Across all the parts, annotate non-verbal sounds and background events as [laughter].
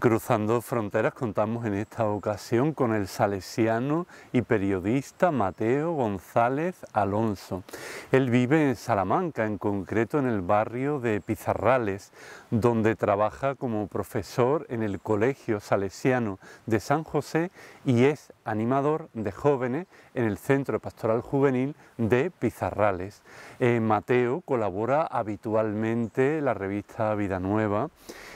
Cruzando Fronteras contamos en esta ocasión con el salesiano y periodista Mateo González Alonso. Él vive en Salamanca, en concreto en el barrio de Pizarrales, donde trabaja como profesor en el Colegio Salesiano de San José y es animador de jóvenes en el Centro Pastoral Juvenil de Pizarrales. Eh, Mateo colabora habitualmente en la revista Vida Nueva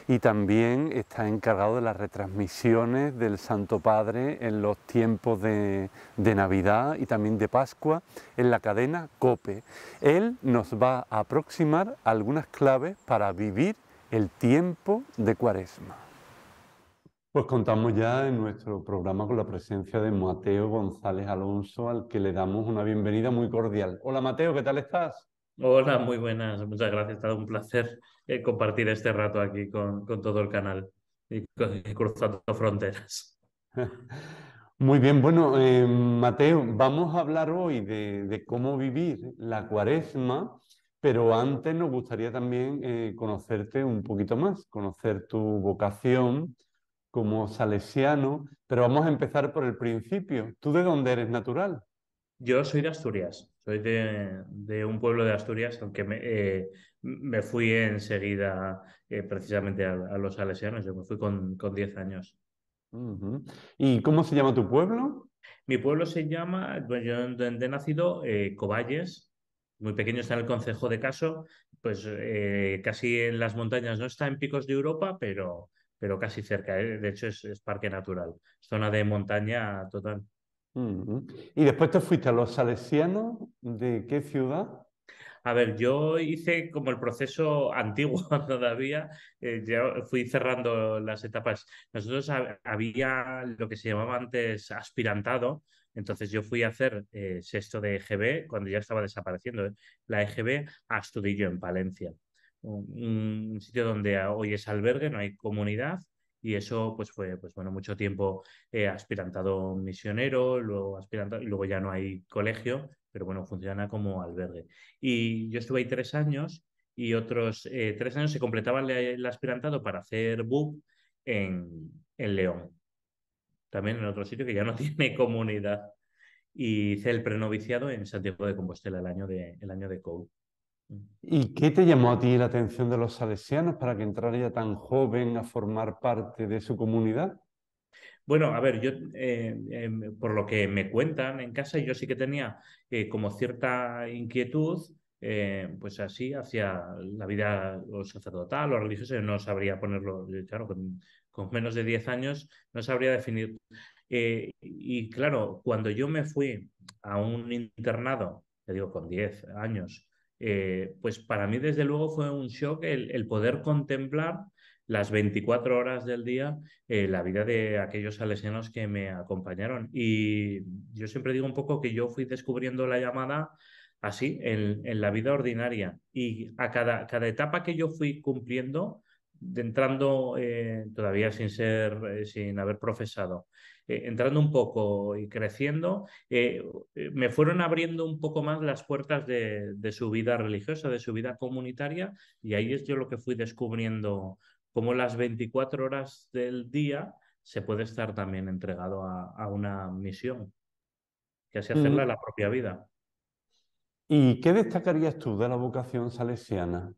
y también está encargado de las retransmisiones del Santo Padre en los tiempos de, Navidad y también de Pascua en la cadena COPE. Él nos va a aproximar algunas claves para vivir el tiempo de Cuaresma. Pues contamos ya en nuestro programa con la presencia de Mateo González Alonso, al que le damos una bienvenida muy cordial. Hola Mateo, ¿qué tal estás? Hola, muy buenas, muchas gracias, ha sido un placer eh, compartir este rato aquí con todo el canal y, cruzando fronteras. [laughs] Muy bien, bueno, em, Mateo, vamos a hablar hoy de, cómo vivir la cuaresma, pero antes nos gustaría también eh, conocerte un poquito más, conocer tu vocación como salesiano, pero vamos a empezar por el principio. ¿Tú de dónde eres natural? Yo soy de Asturias. Soy de, un pueblo de Asturias, aunque me, eh, fui enseguida eh, precisamente a, los salesianos. Yo me fui con, con 10 años. ¿Y cómo se llama tu pueblo? Mi pueblo se llama, yo donde he nacido, eh, Coballes, muy pequeño, está en el concejo de Caso, pues eh, casi en las montañas, no está en picos de Europa, pero, pero casi cerca, de hecho es, parque natural, zona de montaña total. ¿Y después te fuiste a los salesianos? ¿De qué ciudad? A ver, yo hice como el proceso [laughs] antiguo todavía, eh, ya fui cerrando las etapas. Nosotros había lo que se llamaba antes aspirantado, entonces yo fui a hacer eh, sexto de EGB, cuando ya estaba desapareciendo eh, la EGB, a Astudillo en Valencia, un sitio donde hoy es albergue, no hay comunidad, y eso pues fue pues bueno mucho tiempo eh, aspirantado misionero luego aspirantado y luego ya no hay colegio pero bueno funciona como albergue y yo estuve ahí tres años y otros eh, tres años se completaba el, aspirantado para hacer book en, en, León también en otro sitio que ya no [laughs] tiene comunidad y hice el prenoviciado en Santiago de Compostela el año de el año de ¿Y qué te llamó a ti la atención de los salesianos para que entrara ya tan joven a formar parte de su comunidad? Bueno, a ver, yo eh, eh, por lo que me cuentan en casa, yo sí que tenía eh, como cierta inquietud, pues así, hacia la vida sacerdotal o religiosa, no sabría ponerlo, claro, con, con menos de 10 años, no sabría definir. y claro, cuando yo me fui a un internado, te digo, con 10 años, eh, pues para mí desde luego fue un shock el, poder contemplar las 24 horas del día eh, la vida de aquellos salesianos que me acompañaron. Y yo siempre digo un poco que yo fui descubriendo la llamada así, en, en la vida ordinaria. Y a cada, cada etapa que yo fui cumpliendo, entrando eh, todavía sin ser, eh, sin haber profesado, eh, entrando un poco y creciendo, me fueron abriendo un poco más las puertas de, su vida religiosa, de su vida comunitaria, y ahí es yo lo que fui descubriendo cómo las 24 horas del día se puede estar también entregado a, una misión, que así hacerla mm. la propia vida. ¿Y qué destacarías tú de la vocación salesiana?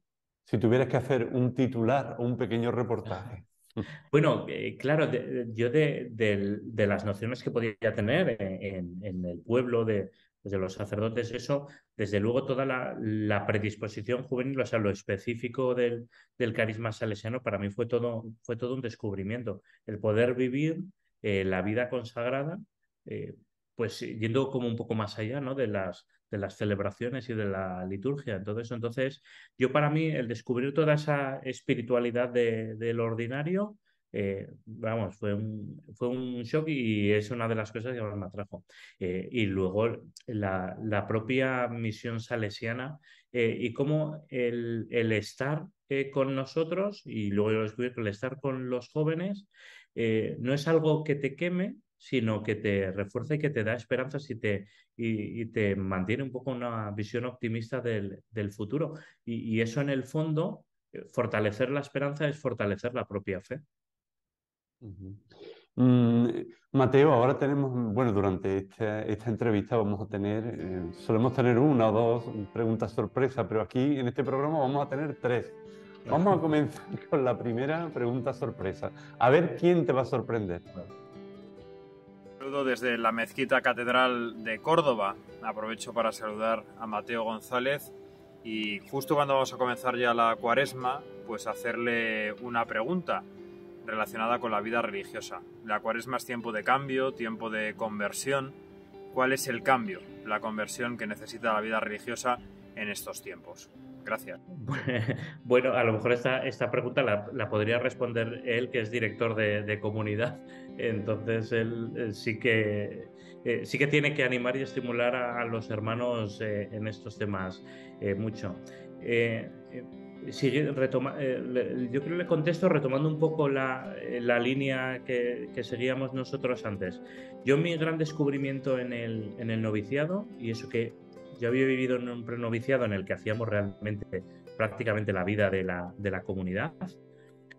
si tuvieras que hacer un titular o un pequeño reportaje? [laughs] Bueno, eh, claro, yo de, las nociones que podía tener en, el pueblo, de, los sacerdotes, eso, desde luego toda la, predisposición juvenil, o sea, lo específico del, carisma salesiano, para mí fue todo, fue todo un descubrimiento. El poder vivir eh, la vida consagrada eh, pues eh, yendo como un poco más allá ¿no? de, las, de las celebraciones y de la liturgia. Entonces, entonces yo para mí el descubrir toda esa espiritualidad del ordinario, eh, vamos, fue un, fue un shock y es una de las cosas que ahora me atrajo. Eh, y luego la, propia misión salesiana y cómo el, el estar con nosotros, y luego yo descubrí el estar con los jóvenes no es algo que te queme, sino que te refuerza y que te da esperanzas y te, y, te mantiene un poco una visión optimista del, futuro. Y, eso en el fondo, eh, fortalecer la esperanza es fortalecer la propia fe. Mm, Mateo, ahora tenemos, mm, bueno, durante esta, entrevista vamos a tener, eh, solemos tener una o dos preguntas sorpresa, pero aquí en este programa vamos a tener tres. Vamos a [laughs] comenzar con la primera pregunta sorpresa. A ver quién te va a sorprender desde la Mezquita Catedral de Córdoba. Aprovecho para saludar a Mateo González y justo cuando vamos a comenzar ya la cuaresma, pues hacerle una pregunta relacionada con la vida religiosa. La cuaresma es tiempo de cambio, tiempo de conversión. ¿Cuál es el cambio, la conversión que necesita la vida religiosa en estos tiempos? Gracias. [laughs] Bueno, a lo mejor esta, esta pregunta la, podría responder él, que es director de, comunidad. Entonces, él, sí, que, eh, sí que tiene que animar y estimular a, los hermanos eh, en estos temas eh, mucho. yo, yo creo que le contesto retomando un poco la, línea que, que, seguíamos nosotros antes. Yo mi gran descubrimiento en el, en el noviciado, y eso que yo había vivido en un prenoviciado en el que hacíamos realmente prácticamente la vida de la, de la comunidad.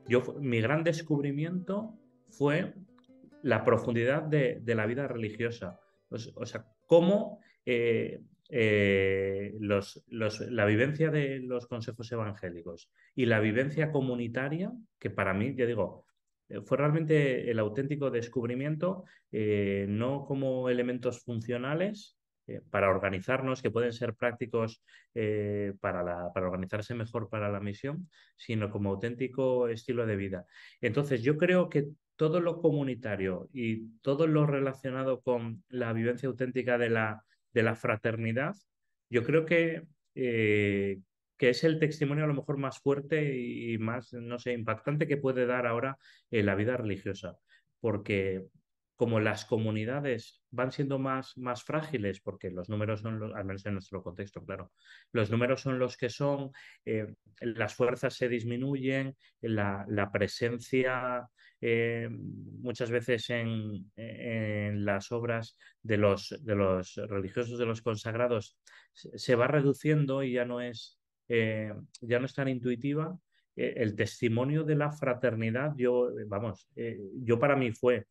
Yo, mi gran descubrimiento fue la profundidad de, de la vida religiosa. O, sea, cómo eh, eh, los, los, la vivencia de los consejos evangélicos y la vivencia comunitaria, que para mí, ya digo, eh, fue realmente el auténtico descubrimiento, no como elementos funcionales, eh, para organizarnos, que pueden ser prácticos eh, para, la, para, organizarse mejor para la misión, sino como auténtico estilo de vida. Entonces, yo creo que todo lo comunitario y todo lo relacionado con la vivencia auténtica de la, de la fraternidad, yo creo que, eh, que es el testimonio a lo mejor más fuerte y más, no sé, impactante que puede dar ahora en la vida religiosa. Porque como las comunidades van siendo más, más frágiles, porque los números son, los, al menos en nuestro contexto, claro, los números son los que son, eh, las fuerzas se disminuyen, la, presencia eh, muchas veces en, las obras de los, de los religiosos, de los consagrados, se va reduciendo y ya no es, eh, ya no es tan intuitiva. el testimonio de la fraternidad, yo, vamos, yo para mí fue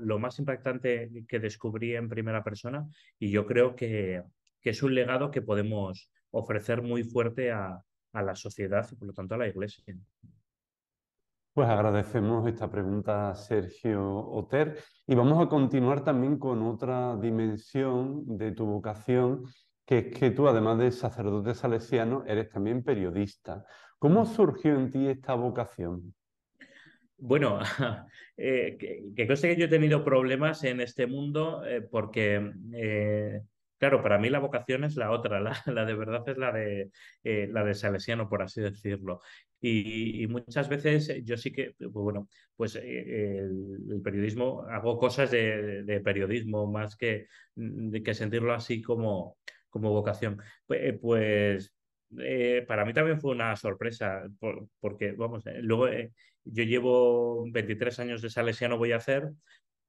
lo, más impactante que descubrí en primera persona y yo creo que, es un legado que podemos ofrecer muy fuerte a, la sociedad y por lo tanto a la Iglesia. Pues agradecemos esta pregunta Sergio Oter y vamos a continuar también con otra dimensión de tu vocación, que es que tú, además de sacerdote salesiano, eres también periodista. ¿Cómo mm. surgió en ti esta vocación? Bueno, [laughs] eh, que, conste que yo he tenido problemas en este mundo eh, porque, eh, claro, para mí la vocación es la otra, [laughs] la, de verdad es la de, la de salesiano, por así decirlo. Y, muchas veces yo sí que, pues bueno, pues el, periodismo, hago cosas de, periodismo más que, mm, de que sentirlo así como, como vocación. Pues, para mí también fue una sorpresa, porque, vamos, luego yo llevo 23 años de salesiano, voy a hacer.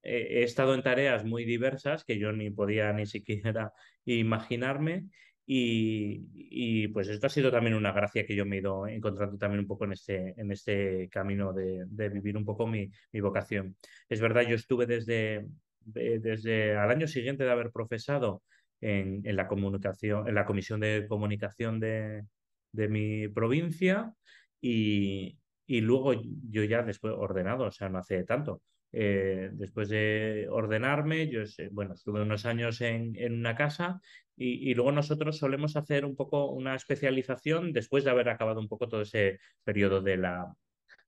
Eh, he estado en tareas muy diversas que yo ni podía ni siquiera [laughs] imaginarme. Y, pues esto ha sido también una gracia que yo me he ido encontrando también un poco en este, en este camino de, vivir un poco mi, vocación. Es verdad, yo estuve desde, desde al año siguiente de haber profesado en, la, comunicación, en la comisión de comunicación de, de mi provincia y, y luego yo ya después ordenado, o sea, no hace tanto. Eh, después de ordenarme, yo bueno, estuve unos años en, una casa y, luego nosotros solemos hacer un poco una especialización después de haber acabado un poco todo ese periodo de la,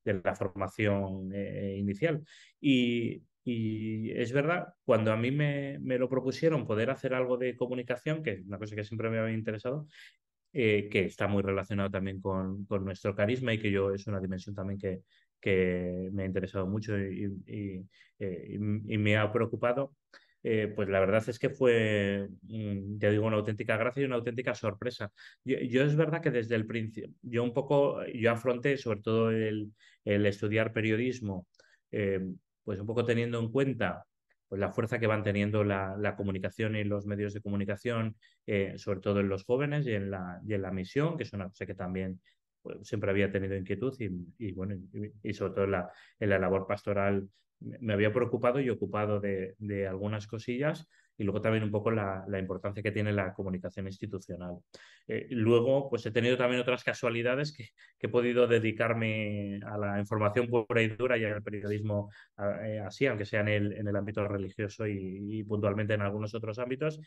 de la formación eh, inicial. Y, es verdad, cuando a mí me, me, lo propusieron poder hacer algo de comunicación, que es una cosa que siempre me había interesado, eh, que está muy relacionado también con, nuestro carisma y que yo es una dimensión también que, que me ha interesado mucho y, eh, me ha preocupado. Eh, pues la verdad es que fue, te mm, digo, una auténtica gracia y una auténtica sorpresa. Yo, es verdad que desde el principio, yo un poco, yo afronté sobre todo el, estudiar periodismo, pues un poco teniendo en cuenta pues, la fuerza que van teniendo la, comunicación y los medios de comunicación, eh, sobre todo en los jóvenes y en la, y en la misión, que es una cosa que también pues, siempre había tenido inquietud y, y bueno, y, sobre todo en la, la labor pastoral me había preocupado y ocupado de, de algunas cosillas, y luego también un poco la, la importancia que tiene la comunicación institucional. Eh, luego, pues he tenido también otras casualidades que, que, he podido dedicarme a la información pura y dura y al periodismo eh, así, aunque sea en el, en el ámbito religioso y, puntualmente en algunos otros ámbitos.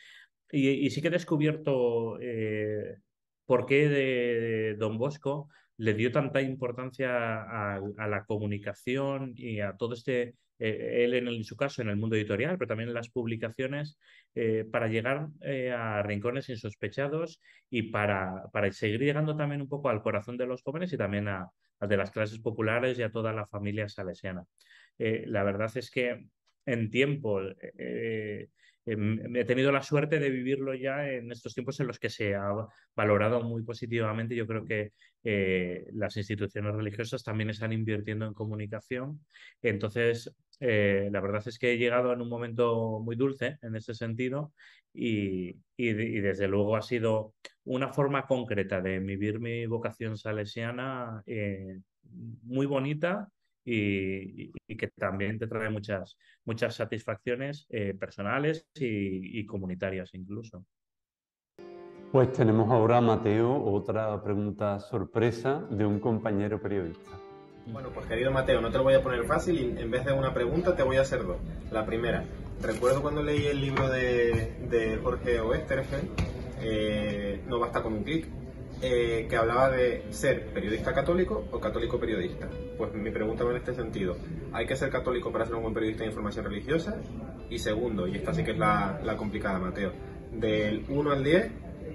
Y, sí que he descubierto eh, por qué Don Bosco le dio tanta importancia a, a, la comunicación y a todo este eh, él en, su caso en el mundo editorial, pero también en las publicaciones, eh, para llegar eh, a rincones insospechados y para, seguir llegando también un poco al corazón de los jóvenes y también a, de las clases populares y a toda la familia salesiana. la verdad es que en tiempo em, he tenido la suerte de vivirlo ya en estos tiempos en los que se ha valorado muy positivamente. Yo creo que las instituciones religiosas también están invirtiendo en comunicación. Entonces, eh, la verdad es que he llegado en un momento muy dulce en ese sentido y, desde luego ha sido una forma concreta de vivir mi vocación salesiana eh, muy bonita y, que también te trae muchas, muchas satisfacciones eh, personales y comunitarias incluso. Pues tenemos ahora, Mateo, otra pregunta sorpresa de un compañero periodista. Bueno, pues querido Mateo, no te lo voy a poner fácil y en vez de una pregunta te voy a hacer dos. La primera, recuerdo cuando leí el libro de, de Jorge Oesterfeld, eh, No basta con un clic, eh, que hablaba de ser periodista católico o católico periodista. Pues mi pregunta va en este sentido, ¿hay que ser católico para ser un buen periodista de información religiosa? Y segundo, y esta sí que es la, complicada, Mateo, del 1 al 10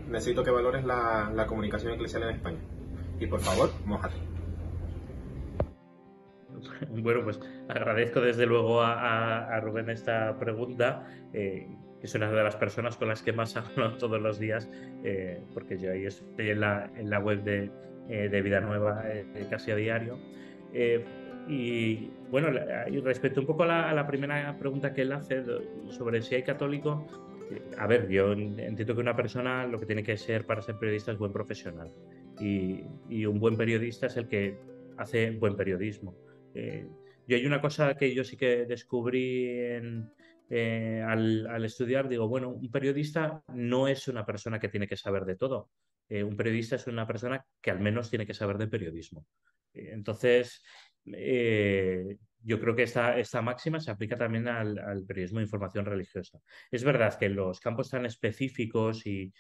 necesito que valores la, la comunicación eclesial en España. Y por favor, mojate. [laughs] Bueno, pues agradezco desde luego a, Rubén esta pregunta. Eh, que es una de las personas con las que más [laughs] hablo todos los días, eh, porque yo ahí estoy en la, web eh, de, Vida Nueva casi a diario. y bueno, respecto un poco a la, primera pregunta que él hace sobre si hay católico, a ver, yo entiendo que una persona lo que tiene que ser para ser periodista es buen profesional. y un buen periodista es el que hace buen periodismo. Eh, y hay una cosa que yo sí que descubrí eh, al, estudiar, digo, bueno, un periodista no es una persona que tiene que saber de todo. Eh, un periodista es una persona que al menos tiene que saber de periodismo. Entonces, yo creo que esta, esta, máxima se aplica también al, periodismo de información religiosa. Es verdad que los campos tan específicos y,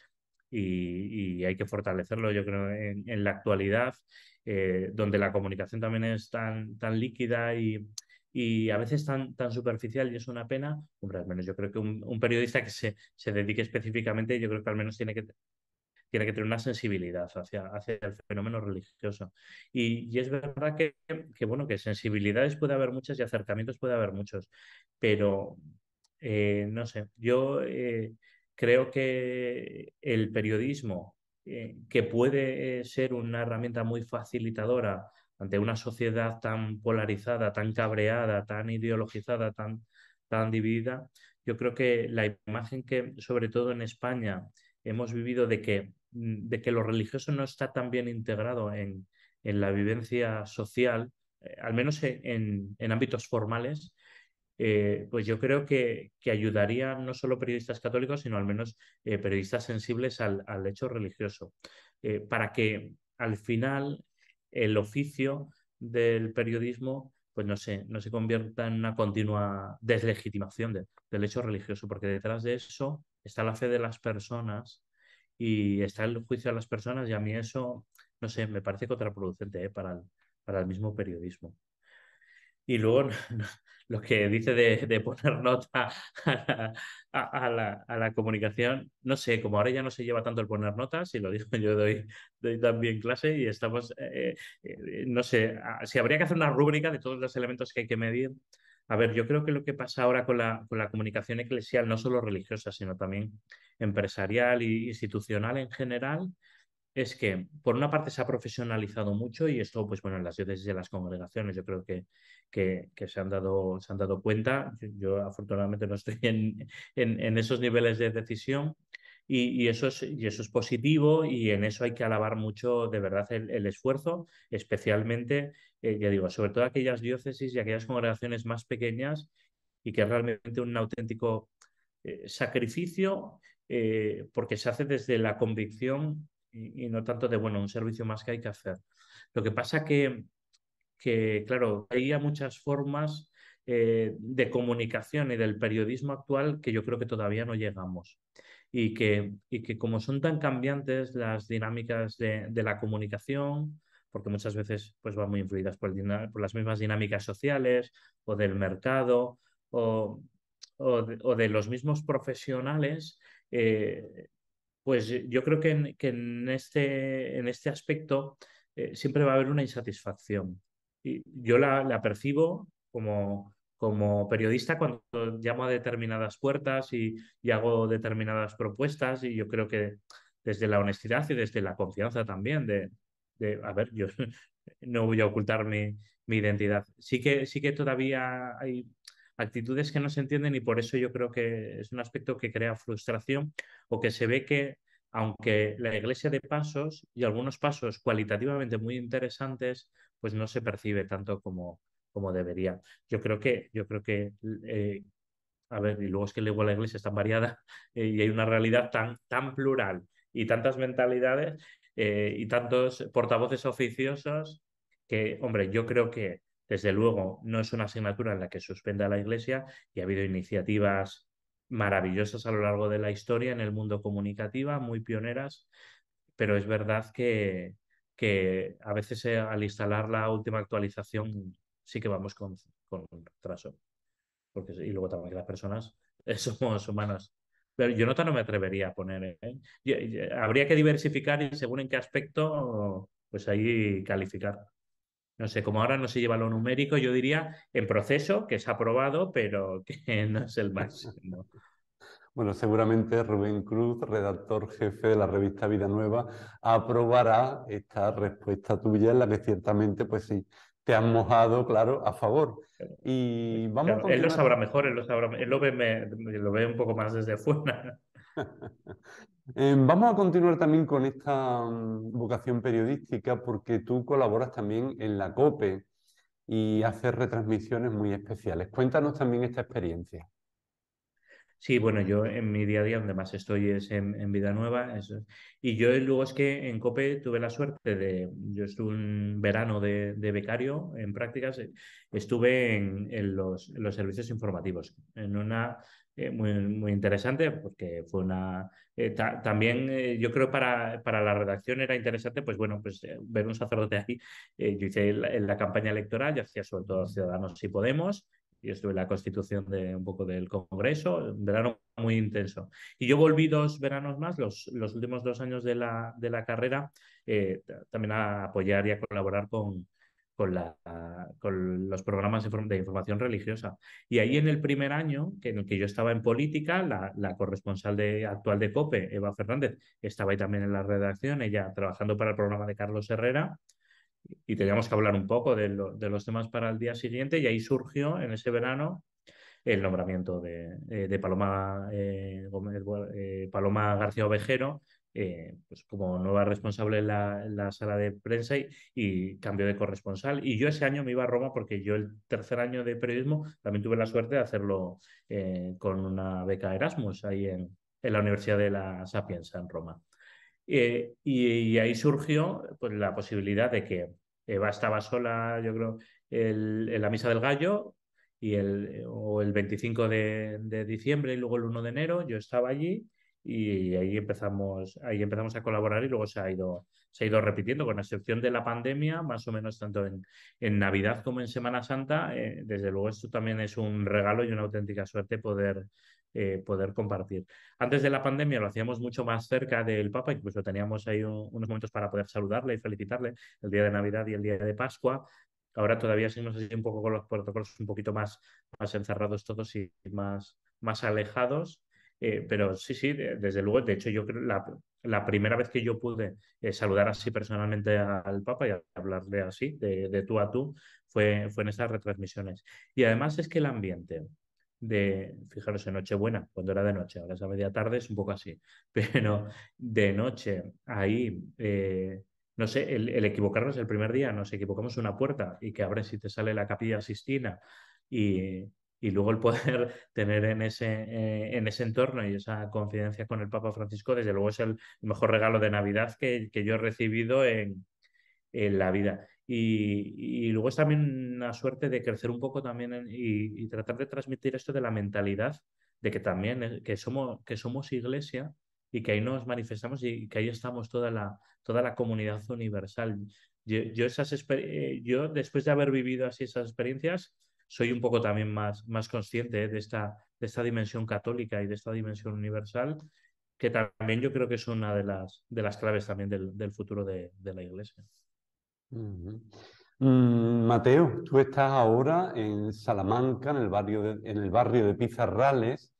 hay que fortalecerlo, yo creo, en la actualidad, eh, donde la comunicación también es tan, tan líquida y, a veces tan, tan superficial y es una pena, hombre, al menos yo creo que un, periodista que se, dedique específicamente, yo creo que al menos tiene que, tiene que tener una sensibilidad hacia, el fenómeno religioso. Y, es verdad que, bueno, que sensibilidades puede haber muchas y acercamientos puede haber muchos, pero eh, no sé, yo eh, creo que el periodismo eh, que puede ser una herramienta muy facilitadora ante una sociedad tan polarizada, tan cabreada, tan ideologizada, tan, dividida, yo creo que la imagen que, sobre todo en España, hemos vivido de que, mm, lo religioso no está tan bien integrado en, la vivencia social, eh, al menos en, ámbitos formales, eh, pues yo creo que, ayudaría no solo periodistas católicos, sino al menos eh, periodistas sensibles al, hecho religioso, eh, para que al final el oficio del periodismo pues no se, convierta en una continua deslegitimación del hecho religioso, porque detrás de eso está la fe de las personas y está el juicio de las personas y a mí eso, no me parece contraproducente para el mismo periodismo. Y luego [laughs] lo que dice de, de poner nota a la, a, la, comunicación, no sé, como ahora ya no se lleva tanto el poner notas, y lo digo, [laughs] yo doy, doy también clase y estamos, eh, eh, no sé, ah, si habría que hacer una rúbrica de todos los elementos que hay que medir. A ver, yo creo que lo que pasa ahora con la, con la comunicación eclesial, no solo religiosa, sino también empresarial e institucional en general, es que, por una parte, se ha profesionalizado mucho y esto, pues bueno, en las diócesis y en las congregaciones yo creo que, se, han dado, se han dado cuenta. Yo, afortunadamente no estoy [laughs] en, esos niveles de decisión y, eso es, eso es positivo y en eso hay que alabar mucho, de verdad, el, esfuerzo, especialmente, eh, ya digo, sobre todo aquellas diócesis y aquellas congregaciones más pequeñas y que es realmente un auténtico eh, sacrificio eh, porque se hace desde la convicción y, no tanto de, bueno, un servicio más que hay que hacer. Lo que pasa que, que claro, hay muchas formas eh, de comunicación y del periodismo actual que yo creo que todavía no llegamos. Y que, que como son tan cambiantes las dinámicas de, la comunicación, porque muchas veces pues, van muy influidas por, las mismas dinámicas sociales o del mercado o, de, o de los mismos profesionales, eh, pues eh, yo creo que en, que en este, en este aspecto eh, siempre va a haber una insatisfacción. Y yo la, percibo como, como periodista cuando llamo a determinadas puertas y, hago determinadas propuestas y yo creo que desde la honestidad y desde la confianza también de, a ver, yo [laughs] no voy a ocultar mi, mi, identidad. Sí que, sí que todavía hay actitudes que no se entienden y por eso yo creo que es un aspecto que crea frustración o que se ve que aunque la iglesia de pasos y algunos pasos cualitativamente muy interesantes, pues no se percibe tanto como, como debería. Yo creo que, yo creo que eh, a ver, y luego es que igual la iglesia es tan variada [laughs] eh, y hay una realidad tan, tan plural y tantas mentalidades eh, y tantos portavoces oficiosos que, hombre, yo creo que desde luego, no es una asignatura en la que suspenda la Iglesia y ha habido iniciativas maravillosas a lo largo de la historia en el mundo comunicativa, muy pioneras, pero es verdad que, que a veces eh, al instalar la última actualización sí que vamos con, con retraso. Porque, y luego también las personas [laughs] somos humanas. Pero yo no me atrevería a poner. ¿eh? habría que diversificar y según en qué aspecto, pues ahí calificar no sé, como ahora no se lleva lo numérico, yo diría en proceso, que es aprobado, pero que [laughs] no es el máximo. Bueno, seguramente Rubén Cruz, redactor jefe de la revista Vida Nueva, aprobará esta respuesta tuya en la que ciertamente, pues sí, te han mojado, claro, a favor. Y vamos Él lo sabrá mejor, él lo sabrá, él lo ve, lo ve un poco más desde fuera. [laughs] Eh, vamos a continuar también con esta mm, vocación periodística porque tú colaboras también en la COPE y haces retransmisiones muy especiales. Cuéntanos también esta experiencia. Sí, bueno, yo en mi día a día donde más estoy es en, Vida Nueva. Y yo luego es que en COPE tuve la suerte de, yo estuve un verano de, becario en prácticas, estuve en, los, en, los, servicios informativos, en una eh, muy, muy interesante, porque fue una... Eh, también eh, yo creo para, para la redacción era interesante, pues bueno, pues ver un sacerdote aquí yo hice la, en la campaña electoral, yo hacía sobre todo Ciudadanos y Podemos, yo estuve en la constitución de un poco del Congreso, un verano muy intenso. Y yo volví dos veranos más, los, los últimos dos años de la, de la carrera, también a apoyar y a colaborar con con, los programas de información religiosa. Y ahí en el primer año que en el que yo estaba en política, la, corresponsal de, actual de COPE, Eva Fernández, estaba ahí también en la redacción, ella trabajando para el programa de Carlos Herrera, y teníamos que hablar un poco de, los temas para el día siguiente, y ahí surgió en ese verano el nombramiento de, eh, Paloma, eh, eh, Paloma García Ovejero, eh, pues como nueva responsable en la, sala de prensa y, cambio de corresponsal. Y yo ese año me iba a Roma porque yo el tercer año de periodismo también tuve la suerte de hacerlo eh, con una beca Erasmus ahí en, la Universidad de la Sapienza en Roma. Eh, y, ahí surgió pues, la posibilidad de que Eva estaba sola, yo creo, en la Misa del Gallo, y el, o el 25 de, de diciembre y luego el 1 de enero, yo estaba allí y ahí empezamos, ahí empezamos a colaborar y luego se ha ido, se ha ido repitiendo, con excepción de la pandemia, más o menos tanto en, Navidad como en Semana Santa. Eh, desde luego, esto también es un regalo y una auténtica suerte poder, eh, poder compartir. Antes de la pandemia lo hacíamos mucho más cerca del Papa, incluso teníamos ahí unos momentos para poder saludarle y felicitarle el día de Navidad y el día de Pascua, ahora todavía seguimos así un poco con los protocolos un poquito más, más encerrados todos y más, más alejados, eh, pero sí, sí, desde luego. De hecho, yo creo la, la primera vez que yo pude eh, saludar así personalmente al Papa y hablarle así, de, tú a tú, fue, fue en esas retransmisiones. Y además es que el ambiente de, fijaros, en Nochebuena, cuando era de noche, ahora es a media tarde, es un poco así, [laughs] pero de noche, ahí, eh, no sé, el, equivocarnos el primer día, nos equivocamos una puerta y que abres si te sale la capilla Sistina y y luego el poder [laughs] tener en ese, eh, en ese entorno y esa confidencia con el Papa Francisco, desde luego es el mejor regalo de Navidad que, yo he recibido en, la vida. Y, luego es también una suerte de crecer un poco también y, tratar de transmitir esto de la mentalidad de que también eh, que somos, que somos iglesia y que ahí nos manifestamos y que ahí estamos toda la, toda la comunidad universal. Yo, esas eh, yo después de haber vivido así esas experiencias, soy un poco también más, más consciente eh, de, esta, de esta dimensión católica y de esta dimensión universal, que también yo creo que es una de las, de las claves también del, futuro de, la Iglesia. Mm, Mateo, tú estás ahora en Salamanca, en el, barrio de, en el barrio de Pizarrales,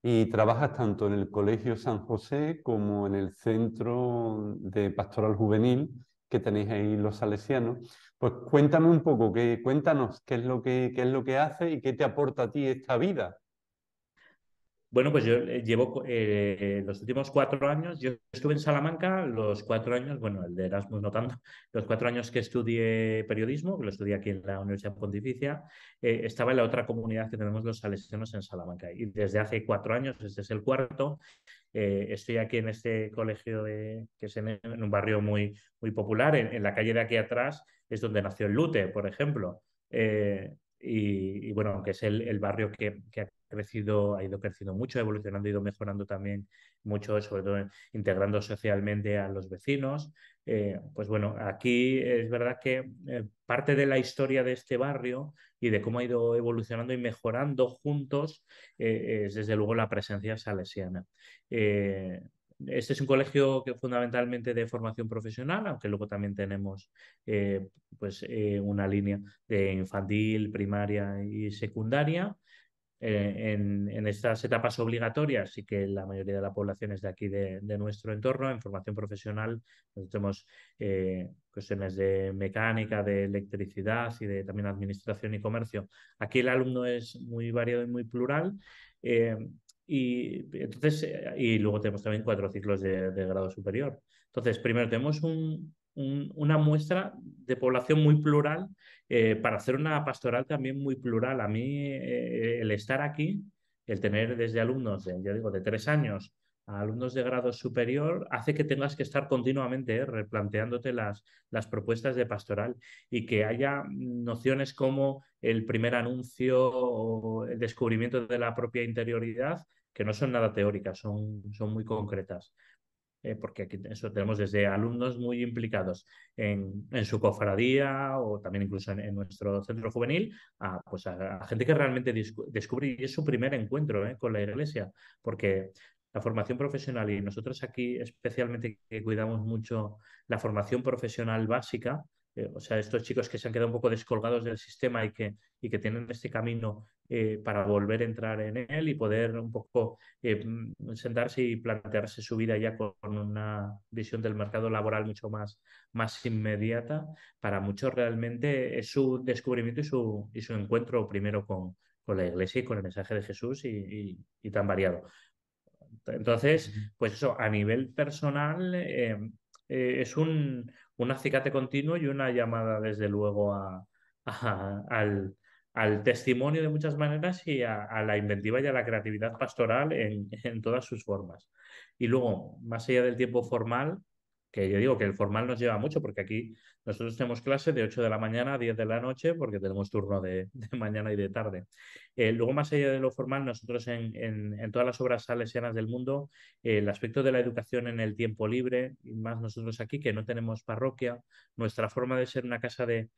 y trabajas tanto en el Colegio San José como en el Centro de Pastoral Juvenil que tenéis ahí los salesianos. Pues cuéntame un poco, que, cuéntanos qué es, lo que, qué es lo que hace y qué te aporta a ti esta vida bueno, pues yo eh, llevo eh, los últimos cuatro años, yo estuve en Salamanca los cuatro años, bueno, el de Erasmus no tanto, [laughs] los cuatro años que estudié periodismo, lo estudié aquí en la Universidad Pontificia, eh, estaba en la otra comunidad que tenemos los salesianos en Salamanca. Y desde hace cuatro años, este es el cuarto, estoy aquí en este colegio de, que es en, un barrio muy, muy popular, en, la calle de aquí atrás es donde nació el Lute, por ejemplo. Y, bueno, que es el, el barrio que, que, crecido, ha ido creciendo mucho, evolucionando, ha ido mejorando también mucho, sobre todo integrando socialmente a los vecinos. Eh, pues bueno, aquí es verdad que eh, parte de la historia de este barrio y de cómo ha ido evolucionando y mejorando juntos eh, es desde luego la presencia salesiana este es un colegio que fundamentalmente de formación profesional, aunque luego también tenemos pues, una línea de infantil, primaria y secundaria. Eh, en, estas etapas obligatorias y que la mayoría de la población es de aquí, de, nuestro entorno. En formación profesional tenemos eh, cuestiones de mecánica, de electricidad y de también administración y comercio. Aquí el alumno es muy variado y muy plural. Eh, y, entonces, y luego tenemos también cuatro ciclos de grado superior. Entonces, primero tenemos un, una muestra de población muy plural eh, para hacer una pastoral también muy plural. A mí eh, el estar aquí, el tener desde alumnos, de, digo, de tres años a alumnos de grado superior, hace que tengas que estar continuamente eh, replanteándote las, propuestas de pastoral y que haya nociones como el primer anuncio o el descubrimiento de la propia interioridad que no son nada teóricas, son muy concretas. Eh, porque aquí eso tenemos desde alumnos muy implicados en, en su cofradía o también incluso en, nuestro centro juvenil, a, pues a, gente que realmente descubre y es su primer encuentro eh, con la iglesia, porque la formación profesional y nosotros aquí especialmente que cuidamos mucho la formación profesional básica, eh, o sea, estos chicos que se han quedado un poco descolgados del sistema y que, y que tienen este camino eh, para volver a entrar en él y poder un poco eh, mm, sentarse y plantearse su vida ya con, una visión del mercado laboral mucho más, más inmediata, para muchos realmente es su descubrimiento y su, y su encuentro primero con, con la iglesia y con el mensaje de Jesús y, y, tan variado. Entonces, pues eso, a nivel personal, eh, es un, acicate continuo y una llamada, desde luego, al, testimonio de muchas maneras y a, la inventiva y a la creatividad pastoral en todas sus formas. Y luego, más allá del tiempo formal, que yo digo que el formal nos lleva mucho, porque aquí nosotros tenemos clase de 8 de la mañana a 10 de la noche, porque tenemos turno de, [laughs] mañana y de tarde. Eh, luego, más allá de lo formal, nosotros en, todas las obras salesianas del mundo, eh, el aspecto de la educación en el tiempo libre, y más nosotros aquí, que no tenemos parroquia, nuestra forma de ser una casa de,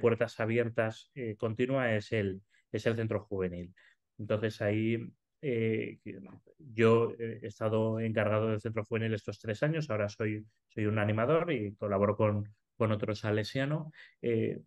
puertas abiertas eh, continua es el, es el centro juvenil. Entonces ahí eh, yo eh, he estado encargado del centro juvenil estos tres años, ahora soy, soy un animador y colaboro con, con otro salesiano. Eh,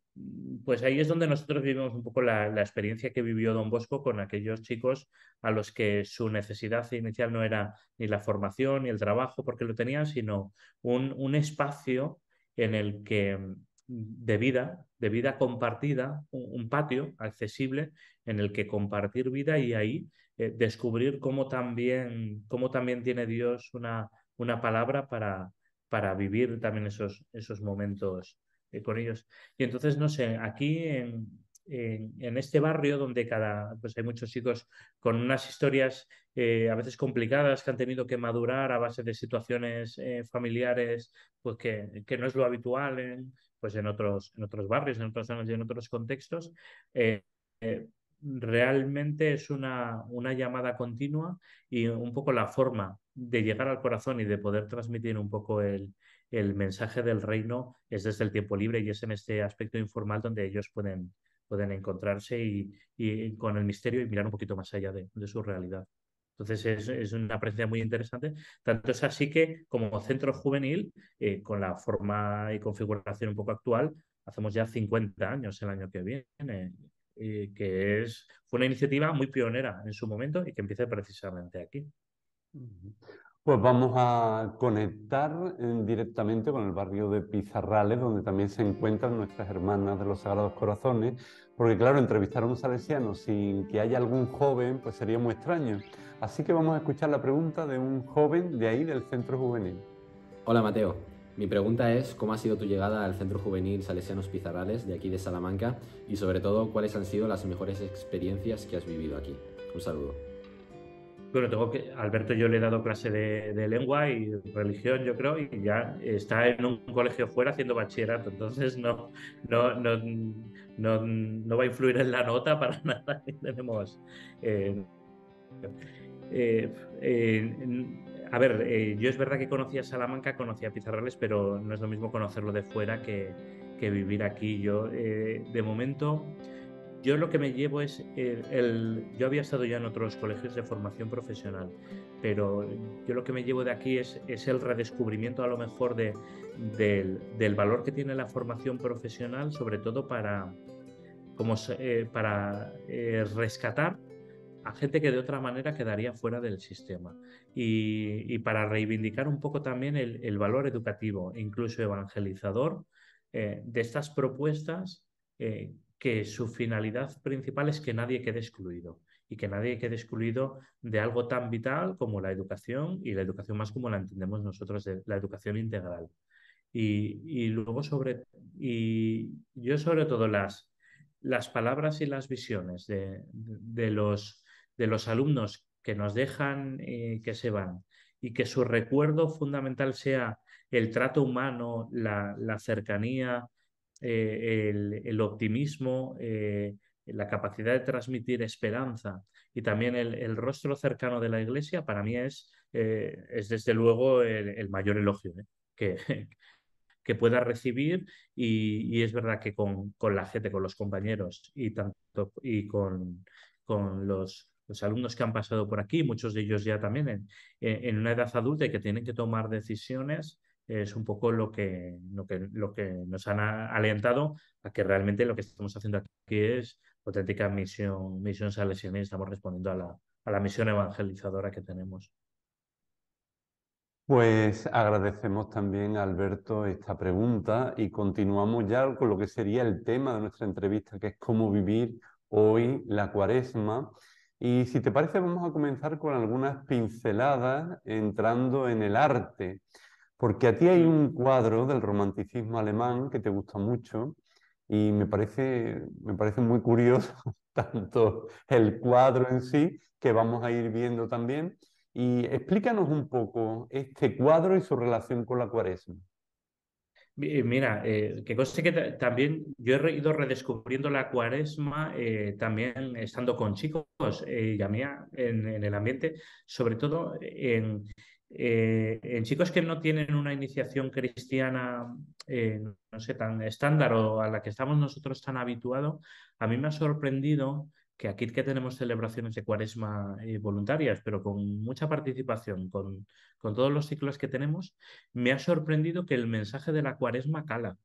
pues ahí es donde nosotros vivimos un poco la, la, experiencia que vivió Don Bosco con aquellos chicos a los que su necesidad inicial no era ni la formación ni el trabajo, porque lo tenían, sino un, un espacio en el que mm, de vida, de vida compartida, un patio accesible en el que compartir vida y ahí eh, descubrir cómo también, cómo también tiene Dios una, una palabra para, para vivir también esos, esos momentos eh, con ellos. Y entonces, no sé, aquí en, este barrio donde cada, pues hay muchos chicos con unas historias eh, a veces complicadas que han tenido que madurar a base de situaciones familiares, pues que, no es lo habitual en, pues en, otros, en otros barrios, en otras zonas y en otros contextos realmente es una, una llamada continua y un poco la forma de llegar al corazón y de poder transmitir un poco el, el mensaje del reino es desde el tiempo libre y es en este aspecto informal donde ellos pueden, pueden encontrarse y, y con el misterio y mirar un poquito más allá de, de su realidad. Entonces es, es, una presencia muy interesante. Tanto es así que como centro juvenil, eh, con la forma y configuración un poco actual, hacemos ya 50 años el año que viene que es, fue una iniciativa muy pionera en su momento y que empieza precisamente aquí. Pues vamos a conectar eh, directamente con el barrio de Pizarrales, donde también se encuentran nuestras hermanas de los Sagrados Corazones, porque claro, entrevistar a un salesiano sin que haya algún joven, pues sería muy extraño. Así que vamos a escuchar la pregunta de un joven de ahí, del centro juvenil. Hola Mateo, mi pregunta es, ¿cómo ha sido tu llegada al Centro Juvenil Salesianos Pizarrales de aquí de Salamanca? Y sobre todo, ¿cuáles han sido las mejores experiencias que has vivido aquí? Un saludo. Bueno, tengo que, Alberto, yo le he dado clase de, lengua y religión, yo creo, y ya está en un colegio fuera haciendo bachillerato, entonces no, no, va a influir en la nota para [laughs] nada. Tenemos. Eh, eh, eh, a ver, eh, yo es verdad que conocía Salamanca, conocía Pizarrales, pero no es lo mismo conocerlo de fuera que, vivir aquí. Yo, eh, de momento, yo lo que me llevo es el, yo había estado ya en otros colegios de formación profesional pero yo lo que me llevo de aquí es, el redescubrimiento a lo mejor del, valor que tiene la formación profesional sobre todo para eh, para rescatar a gente que de otra manera quedaría fuera del sistema y, para reivindicar un poco también el, valor educativo, incluso evangelizador, eh, de estas propuestas eh, que su finalidad principal es que nadie quede excluido y que nadie quede excluido de algo tan vital como la educación y la educación más como la entendemos nosotros, la educación integral. Y, luego sobre, y yo sobre todo las, las palabras y las visiones los, de los alumnos que nos dejan, eh, que se van, y que su recuerdo fundamental sea el trato humano, la, cercanía, eh, el, optimismo, eh, la capacidad de transmitir esperanza y también el, rostro cercano de la Iglesia, para mí es, es desde luego el, mayor elogio que, [laughs] que pueda recibir y, y es verdad que con, con, la gente, con los compañeros y, tanto, y con, con los los alumnos que han pasado por aquí, muchos de ellos ya también en, una edad adulta y que tienen que tomar decisiones, es un poco lo que, lo que, nos han alentado a que realmente lo que estamos haciendo aquí es auténtica misión, misión salesiana y estamos respondiendo a la, misión evangelizadora que tenemos. Pues agradecemos también Alberto esta pregunta y continuamos ya con lo que sería el tema de nuestra entrevista, que es cómo vivir hoy la cuaresma. Y si te parece, vamos a comenzar con algunas pinceladas entrando en el arte, porque a ti hay un cuadro del romanticismo alemán que te gusta mucho y me parece, me parece muy curioso [laughs] tanto el cuadro en sí, que vamos a ir viendo también, y explícanos un poco este cuadro y su relación con la cuaresma. Mira, eh, que que también yo he ido redescubriendo la cuaresma eh, también estando con chicos eh, y a en, el ambiente, sobre todo en, eh, en, chicos que no tienen una iniciación cristiana, no sé, tan estándar o a la que estamos nosotros tan habituados. A mí me ha sorprendido que aquí que tenemos celebraciones de cuaresma eh, voluntarias, pero con mucha participación, con, con, todos los ciclos que tenemos, me ha sorprendido que el mensaje de la cuaresma cala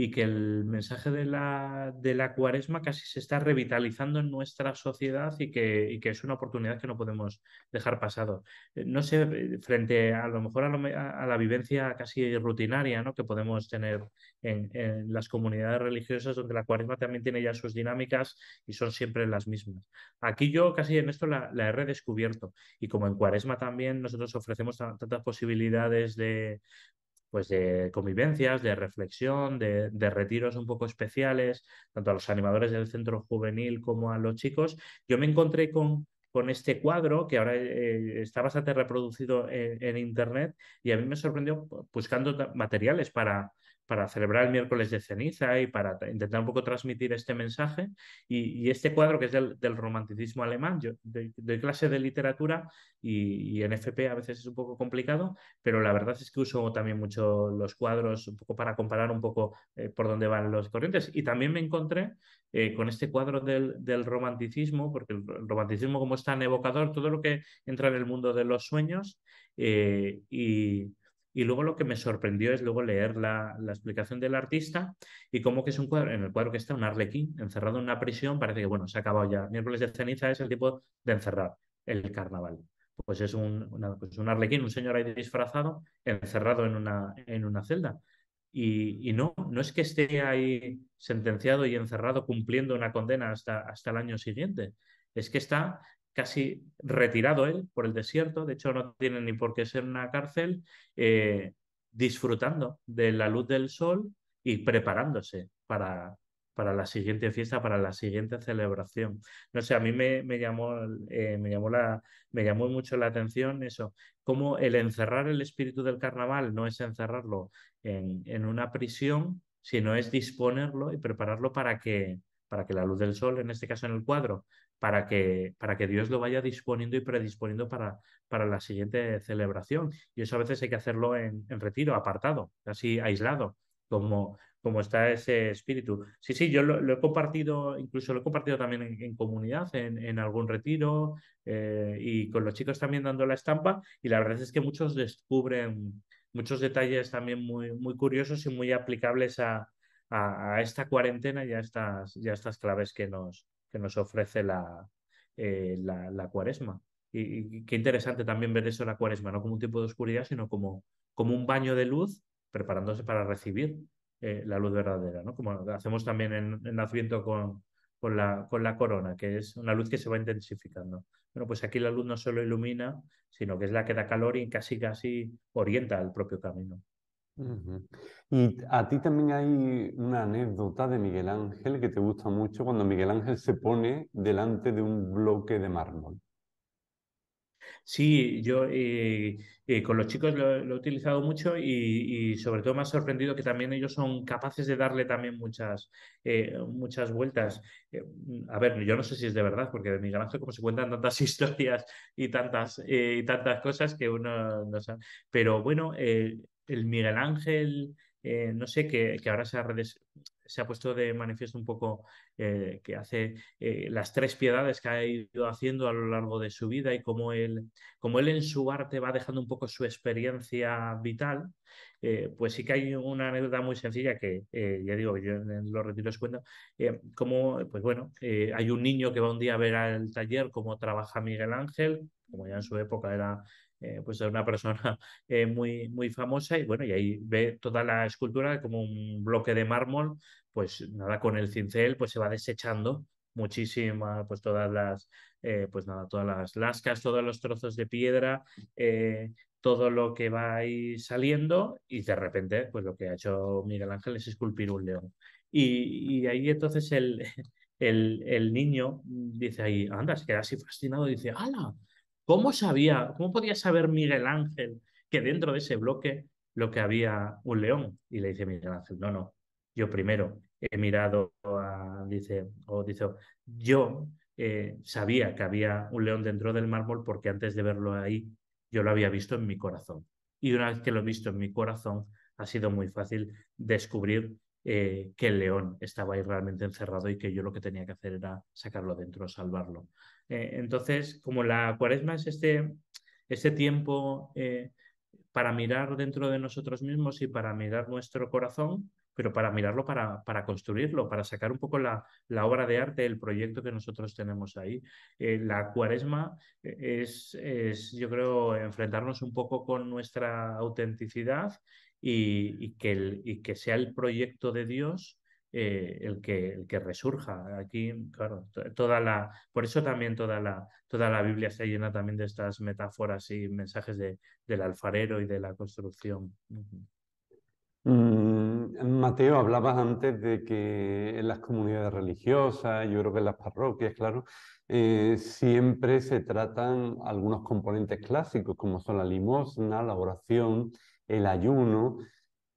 y que el mensaje de la, cuaresma casi se está revitalizando en nuestra sociedad y que, es una oportunidad que no podemos dejar pasado. Eh, no sé, eh, frente a, lo mejor a, la vivencia casi rutinaria que podemos tener en, las comunidades religiosas donde la cuaresma también tiene ya sus dinámicas y son siempre las mismas. Aquí yo casi en esto la he redescubierto y como en cuaresma también nosotros ofrecemos tantas posibilidades de, pues de convivencias, de reflexión, de, retiros un poco especiales, tanto a los animadores del centro juvenil como a los chicos, yo me encontré con, con este cuadro que ahora eh, está bastante reproducido eh, en, Internet y a mí me sorprendió pues, buscando materiales para, para celebrar el miércoles de ceniza y para intentar un poco transmitir este mensaje. Y, este cuadro que es del, romanticismo alemán, yo doy, clase de literatura y, en FP a veces es un poco complicado, pero la verdad es que uso también mucho los cuadros un poco para comparar un poco eh, por dónde van los corrientes. Y también me encontré eh, con este cuadro del, romanticismo, porque el romanticismo como es tan evocador, todo lo que entra en el mundo de los sueños eh, y y luego lo que me sorprendió es luego leer la, explicación del artista y cómo que es un cuadro, en el cuadro que está un arlequín encerrado en una prisión, parece que, bueno, se ha acabado ya. Miércoles de ceniza es el tipo de encerrar el carnaval. Pues es un, pues un arlequín, un señor ahí disfrazado, encerrado en una, en una celda. Y, no, no es que esté ahí sentenciado y encerrado cumpliendo una condena hasta, hasta el año siguiente, es que está casi retirado él por el desierto, de hecho no tiene ni por qué ser una cárcel, eh, disfrutando de la luz del sol y preparándose para, para la siguiente fiesta, para la siguiente celebración. No sé, a mí me, llamó, eh, me, llamó la, me llamó mucho la atención eso, cómo el encerrar el espíritu del carnaval no es encerrarlo en, una prisión, sino es disponerlo y prepararlo para que, para que la luz del sol, en este caso en el cuadro, para que, para que Dios lo vaya disponiendo y predisponiendo para, para la siguiente celebración. Y eso a veces hay que hacerlo en, retiro, apartado, así aislado, como, como está ese espíritu. Sí, sí, yo lo, he compartido, incluso lo he compartido también en, comunidad, en, algún retiro, eh, y con los chicos también dando la estampa, y la verdad es que muchos descubren muchos detalles también muy, muy curiosos y muy aplicables a, esta cuarentena y estas, y a estas claves que nos, que nos ofrece la, eh, cuaresma. Y, qué interesante también ver eso la cuaresma, no como un tiempo de oscuridad, sino como, como un baño de luz preparándose para recibir eh, la luz verdadera, ¿no? Como hacemos también en, en con, con la, con la, corona, que es una luz que se va intensificando. Bueno, pues aquí la luz no solo ilumina, sino que es la que da calor y casi casi orienta el propio camino. Y a ti también hay una anécdota de Miguel Ángel que te gusta mucho cuando Miguel Ángel se pone delante de un bloque de mármol. Sí, yo eh, eh, con los chicos lo, he utilizado mucho y, sobre todo me ha sorprendido que también ellos son capaces de darle también muchas, eh, muchas vueltas. a ver, yo no sé si es de verdad, porque de Miguel Ángel como se cuentan tantas [laughs] historias y tantas, y tantas cosas que uno no sabe. Pero bueno, el Miguel Ángel, eh, no sé, que, que ahora se ha, se ha, puesto de manifiesto un poco eh, que hace eh, las tres piedades que ha ido haciendo a lo largo de su vida y cómo él, como él en su arte va dejando un poco su experiencia vital, pues sí que hay una anécdota muy sencilla que ya digo, yo en los retiros cuento, como, pues bueno, hay un niño que va un día a ver al taller cómo trabaja Miguel Ángel, como ya en su época era eh, pues una persona [laughs] eh, muy, muy famosa y bueno, y ahí ve toda la escultura como un bloque de mármol, pues nada, con el cincel pues se va desechando muchísima, pues todas las, eh, pues, nada, todas las lascas, todos los trozos de piedra, todo lo que va ahí saliendo y de repente, pues lo que ha hecho Miguel Ángel es esculpir un león. Y, ahí entonces [laughs] el, niño dice ahí, anda, se queda así fascinado, dice, ¡hala! ¿Cómo sabía, cómo podía saber Miguel Ángel que dentro de ese bloque lo que había un león? Y le dice Miguel Ángel, no, no, yo primero he mirado a, dice, o dice, yo eh, sabía que había un león dentro del mármol porque antes de verlo ahí yo lo había visto en mi corazón. Y una vez que lo he visto en mi corazón, ha sido muy fácil descubrir eh, que el león estaba ahí realmente encerrado y que yo lo que tenía que hacer era sacarlo dentro, salvarlo. Eh, entonces, como la cuaresma es este, este tiempo eh, para mirar dentro de nosotros mismos y para mirar nuestro corazón, pero para mirarlo, para, construirlo, para sacar un poco la, obra de arte, el proyecto que nosotros tenemos ahí. la cuaresma es, yo creo, enfrentarnos un poco con nuestra autenticidad y, que, que sea el proyecto de Dios eh, el, que, el que resurja. Aquí, por eso también toda la, Biblia está llena también de estas metáforas y mensajes del alfarero y de la construcción. Mm, Mateo, hablabas antes de que en las comunidades religiosas, yo creo que en las parroquias, claro, eh, siempre se tratan algunos componentes clásicos como son la limosna, la oración, el ayuno,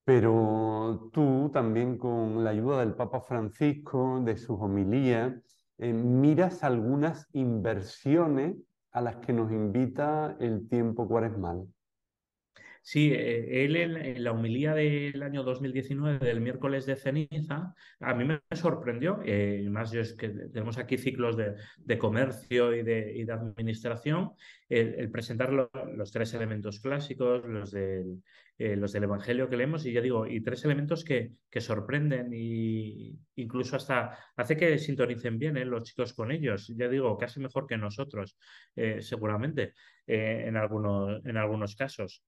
pero tú también con la ayuda del Papa Francisco, de sus homilías, eh, miras algunas inversiones a las que nos invita el tiempo cuaresmal. Sí, eh, él en, la humilía del año 2019, del miércoles de ceniza, a mí me sorprendió, eh, y más yo es que tenemos aquí ciclos de, comercio y de, administración, el, presentar los tres elementos clásicos, los del, eh, los del Evangelio que leemos, y ya digo, y tres elementos que, que sorprenden y incluso hasta hace que sintonicen bien los chicos con ellos, ya digo, casi mejor que nosotros, seguramente, en, algunos, en algunos casos.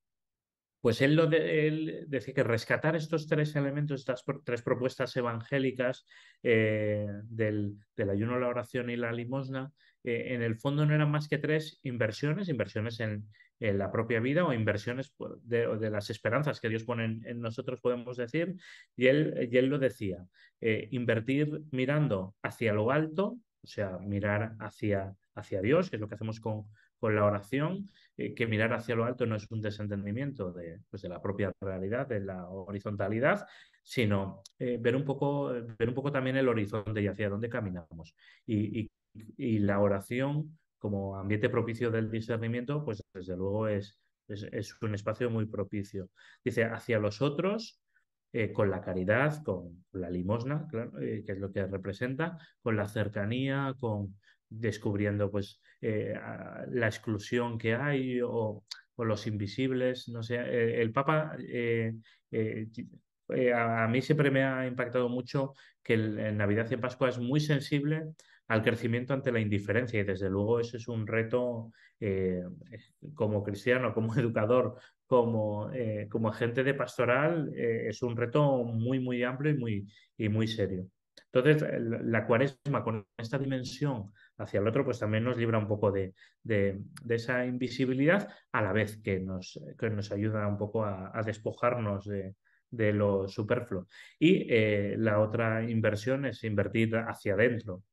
Pues él, lo de, decía que rescatar estos tres elementos, estas tres propuestas evangélicas eh, del, ayuno, la oración y la limosna, eh, en el fondo no eran más que tres inversiones, inversiones en, la propia vida o inversiones de, las esperanzas que Dios pone en, nosotros, podemos decir, y él, lo decía, eh, invertir mirando hacia lo alto, o sea, mirar hacia, Dios, que es lo que hacemos con la oración, eh, que mirar hacia lo alto no es un desentendimiento de, pues, la propia realidad, de la horizontalidad, sino eh, ver, un poco, eh, ver un poco también el horizonte y hacia dónde caminamos. Y, la oración como ambiente propicio del discernimiento, pues desde luego es, es, un espacio muy propicio. Dice, hacia los otros, con la caridad, con la limosna, que es lo que representa, con la cercanía, con, descubriendo pues eh, la exclusión que hay o, los invisibles, no sé, eh, el Papa eh, a, mí siempre me ha impactado mucho que Navidad y en Pascua es muy sensible al crecimiento ante la indiferencia y desde luego ese es un reto como cristiano, como [laughs] educador, como, como agente de pastoral, es un reto muy, muy amplio y muy, y muy serio. Entonces, la cuaresma con esta dimensión hacia el otro, pues también nos libra un poco de, esa invisibilidad, a la vez que nos, nos ayuda un poco a, despojarnos de, lo superfluo. Y eh, la otra inversión es invertir hacia adentro.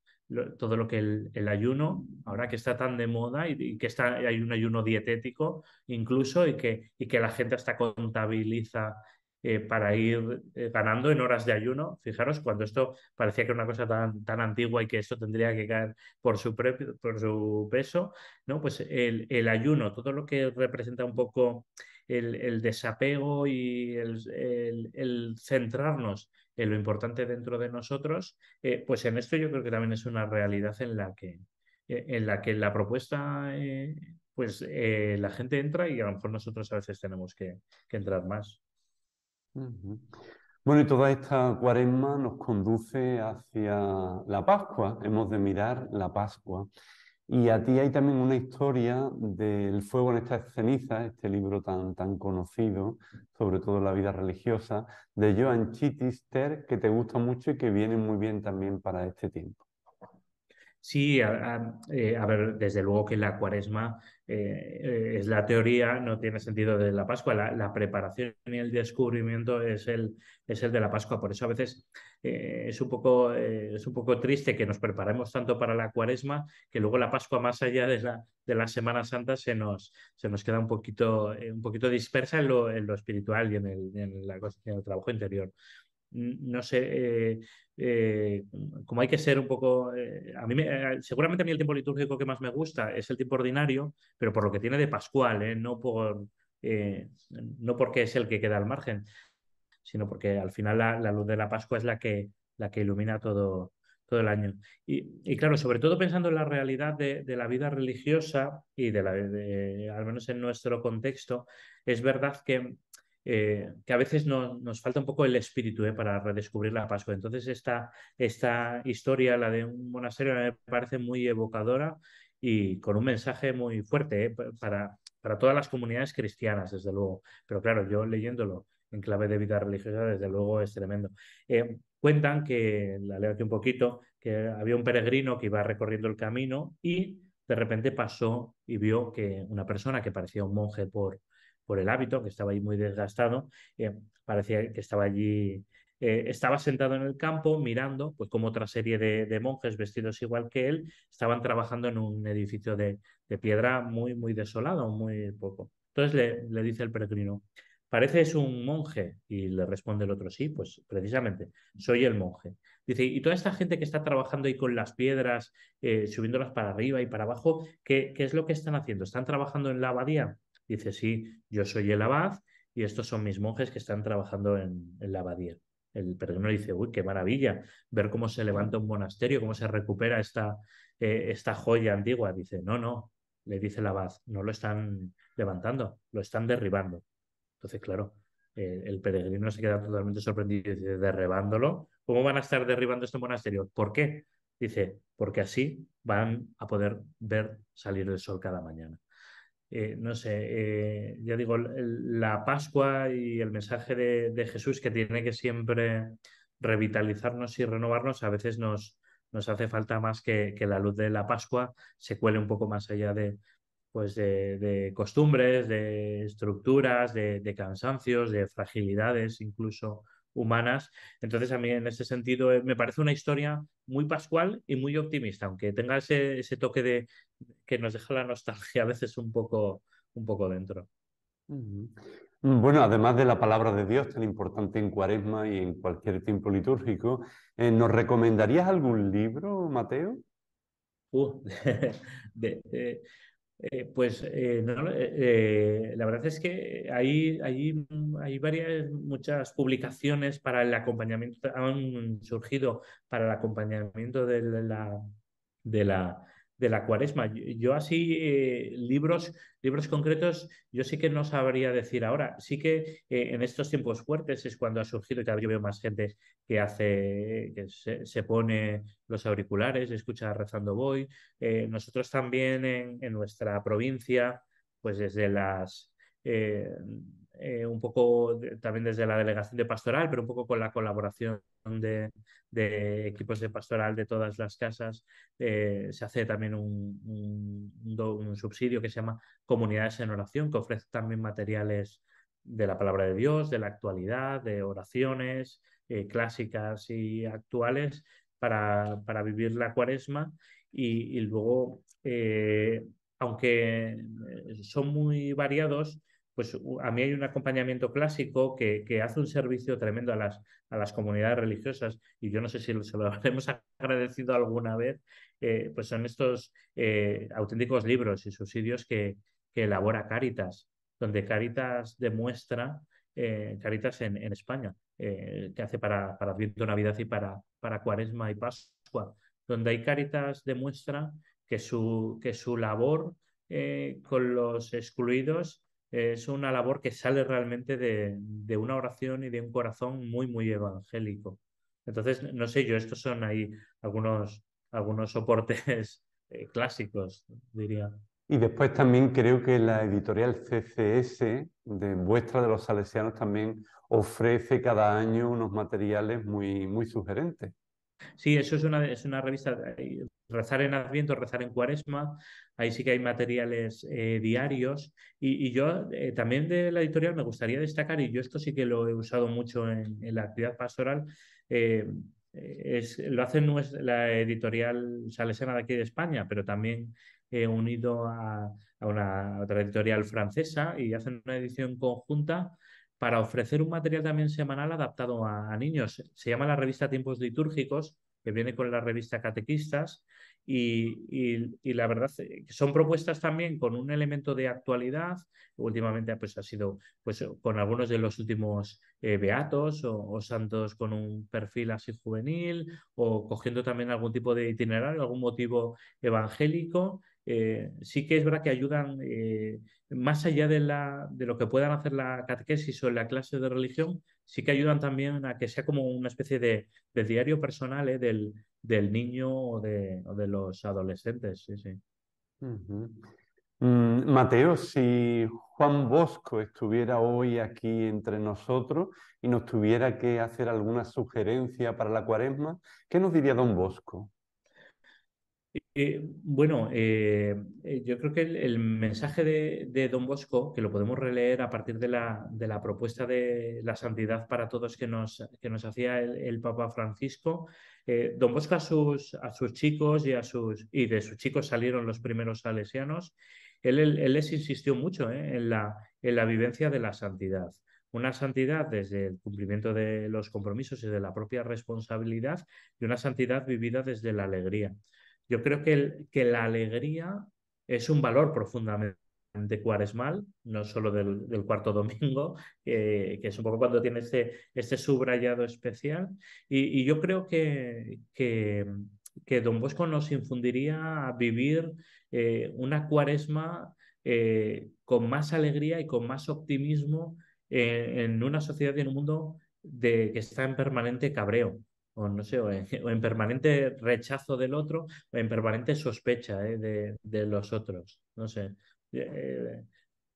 todo lo que el, ayuno, ahora que está tan de moda y, y que está, hay un ayuno dietético incluso y que, y que la gente hasta contabiliza eh, para ir eh, ganando en horas de ayuno. Fijaros, cuando esto parecía que era una cosa tan, antigua y que esto tendría que caer por su, por su peso, pues el, ayuno, todo lo que representa un poco el, desapego y el, centrarnos en lo importante dentro de nosotros, eh, pues en esto yo creo que también es una realidad en la que en la, que la propuesta, pues la gente entra y a lo mejor nosotros a veces tenemos que entrar más. Bueno, y toda esta cuaresma nos conduce hacia la Pascua. Hemos de mirar la Pascua. Y a ti hay también una historia del fuego en estas ceniza, este libro tan, tan conocido, sobre todo la vida religiosa, de Joan Chittister, que te gusta mucho y que viene muy bien también para este tiempo. Sí, eh, a, ver, desde luego que la cuaresma eh, eh, es la teoría, no tiene sentido de la Pascua. La, preparación y el descubrimiento es el, es el de la Pascua. Por eso a veces es, un poco, es un poco triste que nos preparemos tanto para la cuaresma que luego la Pascua, más allá de la, de Semana Santa, se nos, se nos queda un poquito, un poquito dispersa en lo, en lo espiritual y en, el, en la trabajo interior no sé, eh, eh, como hay que ser un poco, eh, a mí seguramente a mí el tiempo litúrgico que más me gusta es el tiempo ordinario, pero por lo que tiene de Pascual, no, por, no porque es el que queda al margen, sino porque al final la, luz de la Pascua es la que, la que ilumina todo, todo el año. Y, claro, sobre todo pensando en la realidad de, la vida religiosa y de, la, al menos en nuestro contexto, es verdad que eh, que a veces nos falta un poco el espíritu eh, para redescubrir la Pascua. Entonces, esta, esta historia, la de un monasterio, me parece muy evocadora y con un mensaje muy fuerte eh, para, para todas las comunidades cristianas, desde luego. Pero claro, yo leyéndolo en clave de vida religiosa, desde luego es tremendo. cuentan que, la leo aquí un poquito, que había un peregrino que iba recorriendo el camino y de repente pasó y vio que una persona que parecía un monje por, por el hábito, que estaba ahí muy desgastado, eh, parecía que estaba allí, eh, estaba sentado en el campo mirando, pues como otra serie de, monjes vestidos igual que él, estaban trabajando en un edificio de, piedra muy, muy desolado, muy poco. Entonces le, dice el peregrino, pareces un monje. Y le responde el otro, sí, pues precisamente, soy el monje. Dice, y toda esta gente que está trabajando ahí con las piedras, eh, subiéndolas para arriba y para abajo, ¿qué, es lo que están haciendo? ¿Están trabajando en la abadía? dice, sí, yo soy el abad y estos son mis monjes que están trabajando en, el la abadía. El peregrino dice, uy, qué maravilla, ver cómo se levanta un monasterio, cómo se recupera esta, eh, esta joya antigua. Dice, no, no, le dice el abad, no lo están levantando, lo están derribando. Entonces, claro, eh, el peregrino se queda totalmente sorprendido y dice, derribándolo, ¿cómo van a estar derribando este monasterio? ¿Por qué? Dice, porque así van a poder ver salir el sol cada mañana. Eh, no sé, eh, ya digo, la Pascua y el mensaje de, Jesús que tiene que siempre revitalizarnos y renovarnos, a veces nos, hace falta más que, la luz de la Pascua se cuele un poco más allá de, pues de, costumbres, de estructuras, de cansancios, de fragilidades incluso humanas. Entonces, a mí en ese sentido eh, me parece una historia muy pascual y muy optimista, aunque tenga ese, toque de que nos deja la nostalgia a veces un poco, un poco dentro. Bueno, además de la palabra de Dios tan importante en Cuaresma y en cualquier tiempo litúrgico, eh, ¿nos recomendarías algún libro, Mateo? Uh, [laughs] de, eh, eh, pues eh, eh, la verdad es que hay, hay, hay, varias, muchas publicaciones para el acompañamiento, han surgido para el acompañamiento de la, de la de la cuaresma. Yo así, eh, libros, libros concretos, yo sí que no sabría decir ahora. Sí que eh, en estos tiempos fuertes es cuando ha surgido, cada vez yo veo más gente que hace, que se, pone los auriculares, escucha rezando voy. Eh, nosotros también en, en, nuestra provincia, pues desde las eh, un poco también desde la delegación de pastoral, pero un poco con la colaboración de, equipos de pastoral de todas las casas. Eh, se hace también un, subsidio que se llama Comunidades en Oración, que ofrece también materiales de la palabra de Dios, de la actualidad, de oraciones eh, clásicas y actuales para, vivir la cuaresma. y luego, aunque son muy variados, pues a mí hay un acompañamiento clásico que, hace un servicio tremendo a las, a las, comunidades religiosas y yo no sé si se lo hemos [laughs] agradecido alguna vez, eh, pues son estos eh, auténticos libros y subsidios que, elabora Caritas, donde Caritas demuestra, eh, Caritas en, España, que hace para, para Navidad y para, para Cuaresma y Pascua, donde hay Caritas demuestra que que su labor con los excluidos es una labor que sale realmente de, una oración y de un corazón muy, muy evangélico. Entonces, no sé yo, estos son ahí algunos, algunos soportes [laughs] eh, clásicos, diría. Y después también creo que la editorial CCS de Vuestra de los Salesianos también ofrece cada año unos materiales muy, muy sugerentes. Sí, eso es una, es una revista eh, rezar en Adviento, rezar en Cuaresma, ahí sí que hay materiales eh, diarios. Y, yo eh, también de la editorial me gustaría destacar, y yo esto sí que lo he usado mucho en, la actividad pastoral, eh, es, lo hace la editorial salesiana de aquí de España, pero también he unido a, una otra editorial francesa y hacen una edición conjunta para ofrecer un material también semanal adaptado a niños. Se llama la revista Tiempos Litúrgicos que viene con la revista Catequistas. Y, la verdad eh, son propuestas también con un elemento de actualidad últimamente pues ha sido pues con algunos de los últimos eh, beatos o, santos con un perfil así juvenil o cogiendo también algún tipo de itinerario algún motivo evangélico eh, sí que es verdad que ayudan eh, más allá de, lo que puedan hacer la catequesis o la clase de religión, sí que ayudan también a que sea como una especie de, diario personal eh, del, niño o de, los adolescentes. sí. Mm, Mateo, si Juan Bosco estuviera hoy aquí entre nosotros y nos tuviera que hacer alguna sugerencia para la cuaresma, ¿qué nos diría don Bosco? bueno, eh, eh, yo creo que el, mensaje de, Don Bosco, que lo podemos releer a partir de la, propuesta de la santidad para todos que nos, hacía el, Papa Francisco, eh, Don Bosco a sus, chicos y, a sus, y de sus chicos salieron los primeros salesianos, él, les insistió mucho en la vivencia de la santidad una santidad desde el cumplimiento de los compromisos y de la propia responsabilidad y una santidad vivida desde la alegría. Yo creo que, que la alegría es un valor profundamente cuaresmal, no solo del, cuarto [laughs] domingo, eh, que es un poco cuando tiene este, este subrayado especial. Y, yo creo que, que, Don Bosco nos infundiría a vivir eh, una cuaresma eh, con más alegría y con más optimismo en una sociedad y en un mundo de, que está en permanente cabreo o no sé, [laughs] o en, permanente rechazo del otro, o en permanente sospecha ¿eh? de, los otros. No sé. Eh,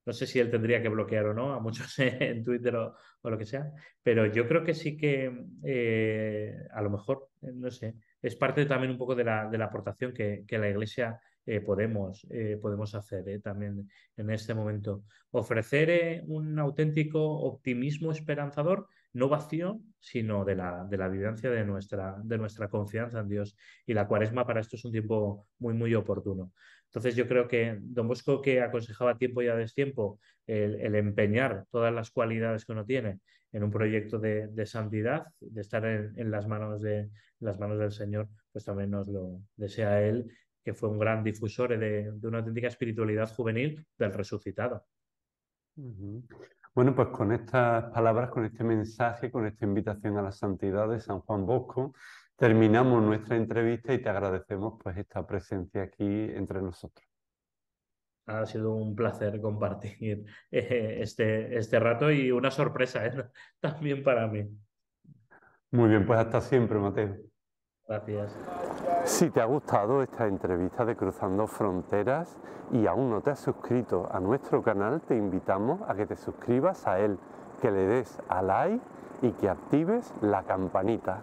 no sé si él tendría que bloquear o no a muchos [laughs] en Twitter o, lo que sea, pero yo creo que sí que eh, a lo mejor, no sé, es parte también un poco de la, aportación que, la Iglesia podemos, podemos hacer también en este momento. Ofrecer un auténtico optimismo esperanzador no vacío, sino de la, de la vivencia de nuestra, de nuestra confianza en Dios. Y la cuaresma para esto es un tiempo muy, muy oportuno. Entonces yo creo que don Bosco que aconsejaba tiempo y a destiempo el, el empeñar todas las cualidades que uno tiene en un proyecto de, santidad, de estar en, las manos de, las manos del Señor, pues también nos lo desea él, que fue un gran difusor de, una auténtica espiritualidad juvenil del resucitado. Bueno, pues con estas palabras, con este mensaje, con esta invitación a la santidad de San Juan Bosco, terminamos nuestra entrevista y te agradecemos pues esta presencia aquí entre nosotros. Ha sido un placer compartir eh, este, este rato y una sorpresa ¿eh? [laughs] también para mí. Muy bien, pues hasta siempre, Mateo. Gracias. Si te ha gustado esta entrevista de Cruzando Fronteras y aún no te has suscrito a nuestro canal, te invitamos a que te suscribas a él, que le des a like y que actives la campanita.